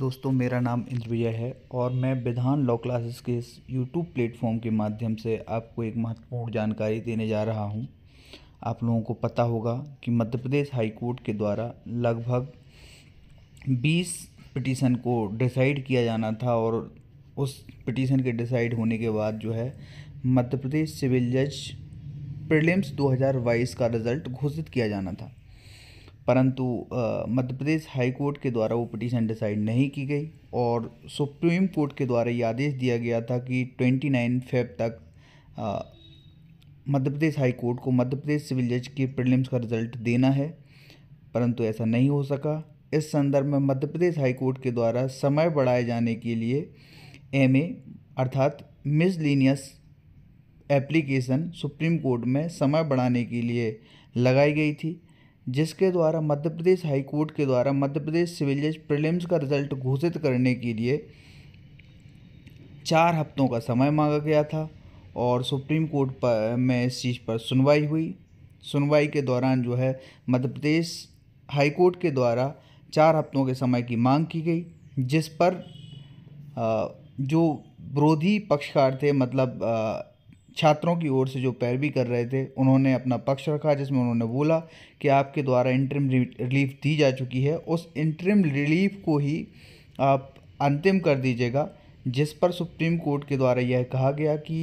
दोस्तों मेरा नाम इंद्रविजय है और मैं विधान लॉ क्लासेस के इस यूट्यूब प्लेटफॉर्म के माध्यम से आपको एक महत्वपूर्ण जानकारी देने जा रहा हूं। आप लोगों को पता होगा कि मध्य प्रदेश हाई कोर्ट के द्वारा लगभग 20 पिटीशन को डिसाइड किया जाना था और उस पिटीशन के डिसाइड होने के बाद जो है मध्य प्रदेश सिविल जज प्रिलिम्स दो का रिज़ल्ट घोषित किया जाना था परंतु मध्य प्रदेश हाई कोर्ट के द्वारा वो पिटीशन डिसाइड नहीं की गई और सुप्रीम कोर्ट के द्वारा ये आदेश दिया गया था कि 29 फेब तक मध्य प्रदेश हाई कोर्ट को मध्य प्रदेश सिविल जज के प्रीलिम्स का रिजल्ट देना है परंतु ऐसा नहीं हो सका इस संदर्भ में मध्य प्रदेश हाई कोर्ट के द्वारा समय बढ़ाए जाने के लिए एम अर्थात मिसलिनियस एप्लीकेशन सुप्रीम कोर्ट में समय बढ़ाने के लिए लगाई गई थी जिसके द्वारा मध्य प्रदेश हाई कोर्ट के द्वारा मध्य प्रदेश सिविल जज प्रीलिम्स का रिजल्ट घोषित करने के लिए चार हफ्तों का समय मांगा गया था और सुप्रीम कोर्ट पर में इस चीज़ पर सुनवाई हुई सुनवाई के दौरान जो है मध्य प्रदेश हाई कोर्ट के द्वारा चार हफ्तों के समय की मांग की गई जिस पर जो विरोधी पक्षकार थे मतलब छात्रों की ओर से जो पैरवी कर रहे थे उन्होंने अपना पक्ष रखा जिसमें उन्होंने बोला कि आपके द्वारा इंटरिम रिलीफ दी जा चुकी है उस इंटरिम रिलीफ को ही आप अंतिम कर दीजिएगा जिस पर सुप्रीम कोर्ट के द्वारा यह कहा गया कि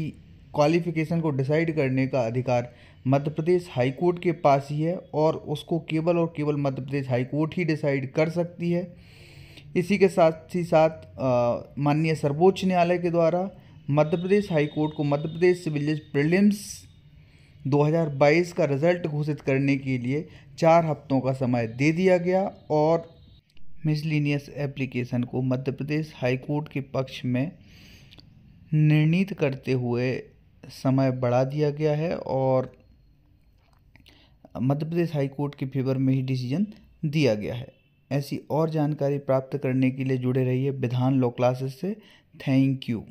क्वालिफिकेशन को डिसाइड करने का अधिकार मध्य प्रदेश हाई कोर्ट के पास ही है और उसको केवल और केवल मध्य प्रदेश हाई कोर्ट ही डिसाइड कर सकती है इसी के साथ ही साथ माननीय सर्वोच्च न्यायालय के द्वारा मध्य प्रदेश हाईकोर्ट को मध्य प्रदेश सिविल प्रिलिम्स 2022 का रिजल्ट घोषित करने के लिए चार हफ्तों का समय दे दिया गया और मिसलिनियस एप्लीकेशन को मध्य प्रदेश हाईकोर्ट के पक्ष में निर्णीत करते हुए समय बढ़ा दिया गया है और मध्य प्रदेश हाईकोर्ट के फेवर में ही डिसीजन दिया गया है ऐसी और जानकारी प्राप्त करने के लिए जुड़े रहिए विधान लॉ क्लासेस से थैंक यू